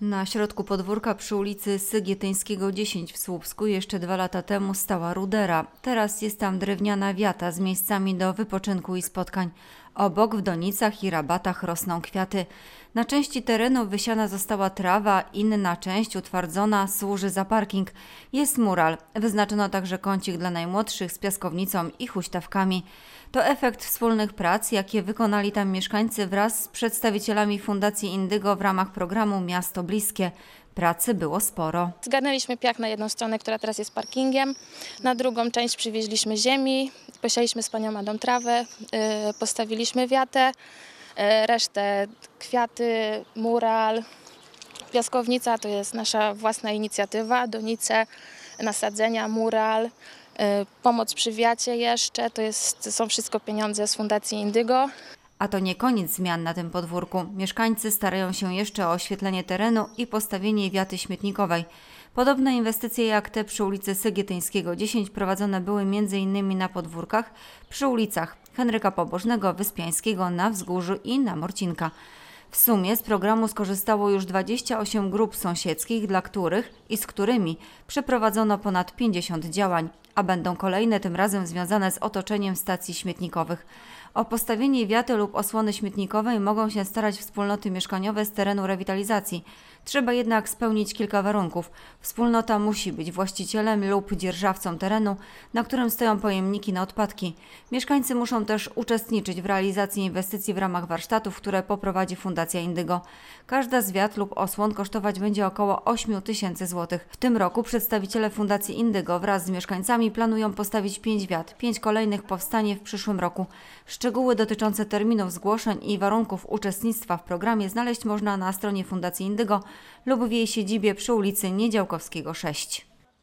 Na środku podwórka przy ulicy Sygietyńskiego 10 w Słupsku jeszcze dwa lata temu stała rudera. Teraz jest tam drewniana wiata z miejscami do wypoczynku i spotkań. Obok w donicach i rabatach rosną kwiaty. Na części terenu wysiana została trawa, inna część utwardzona służy za parking. Jest mural. Wyznaczono także kącik dla najmłodszych z piaskownicą i huśtawkami. To efekt wspólnych prac, jakie wykonali tam mieszkańcy wraz z przedstawicielami Fundacji Indygo w ramach programu Miasto Bliskie. Pracy było sporo. Zgarnęliśmy piach na jedną stronę, która teraz jest parkingiem. Na drugą część przywieźliśmy ziemi, posialiśmy z panią Adą trawę, y, postawiliśmy wiatę, y, resztę kwiaty, mural. Piaskownica to jest nasza własna inicjatywa, donice, nasadzenia, mural y, pomoc przy wiacie jeszcze, to jest, są wszystko pieniądze z Fundacji Indygo. A to nie koniec zmian na tym podwórku. Mieszkańcy starają się jeszcze o oświetlenie terenu i postawienie wiaty śmietnikowej. Podobne inwestycje jak te przy ulicy Sygietyńskiego 10 prowadzone były m.in. na podwórkach przy ulicach Henryka Pobożnego, Wyspiańskiego, na Wzgórzu i na Morcinka. W sumie z programu skorzystało już 28 grup sąsiedzkich, dla których i z którymi przeprowadzono ponad 50 działań, a będą kolejne tym razem związane z otoczeniem stacji śmietnikowych. O postawienie wiaty lub osłony śmietnikowej mogą się starać wspólnoty mieszkaniowe z terenu rewitalizacji. Trzeba jednak spełnić kilka warunków. Wspólnota musi być właścicielem lub dzierżawcą terenu, na którym stoją pojemniki na odpadki. Mieszkańcy muszą też uczestniczyć w realizacji inwestycji w ramach warsztatów, które poprowadzi fundacja. Fundacja Indygo. Każda z wiat lub osłon kosztować będzie około 8 tysięcy złotych. W tym roku przedstawiciele Fundacji Indygo wraz z mieszkańcami planują postawić 5 wiat. 5 kolejnych powstanie w przyszłym roku. Szczegóły dotyczące terminów zgłoszeń i warunków uczestnictwa w programie znaleźć można na stronie Fundacji Indygo lub w jej siedzibie przy ulicy Niedziałkowskiego 6.